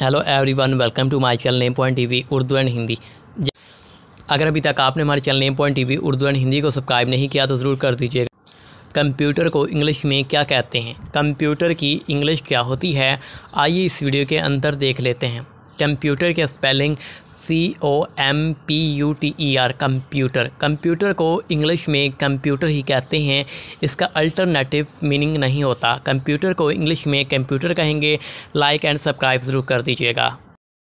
hello everyone welcome to my channel name point TV Urdu and Hindi अगर अभी तक आपने हमारे channel name point TV Urdu and Hindi को सब्सक्राइब नहीं किया तो ज़रूर कर दीजिएगा कंप्यूटर को इंग्लिश में क्या कहते हैं कंप्यूटर की इंग्लिश क्या होती है आइए इस वीडियो के अंदर देख लेते हैं कंप्यूटर के spelling C O M P U T E R computer computer को इंग्लिश में कंप्यूटर ही कहते हैं इसका अल्टरनेटिव मीनिंग नहीं होता कंप्यूटर को इंग्लिश में कंप्यूटर कहेंगे लाइक एंड सब्सक्राइब ज़रूर कर दीजिएगा